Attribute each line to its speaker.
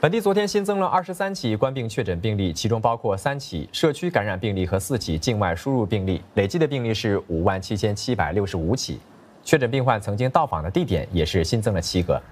Speaker 1: 本地昨天新增了二十三起官病确诊病例，其中包括三起社区感染病例和四起境外输入病例，累计的病例是五万七千七百六十五起。确诊病例曾经到访的地点也是新增了七个。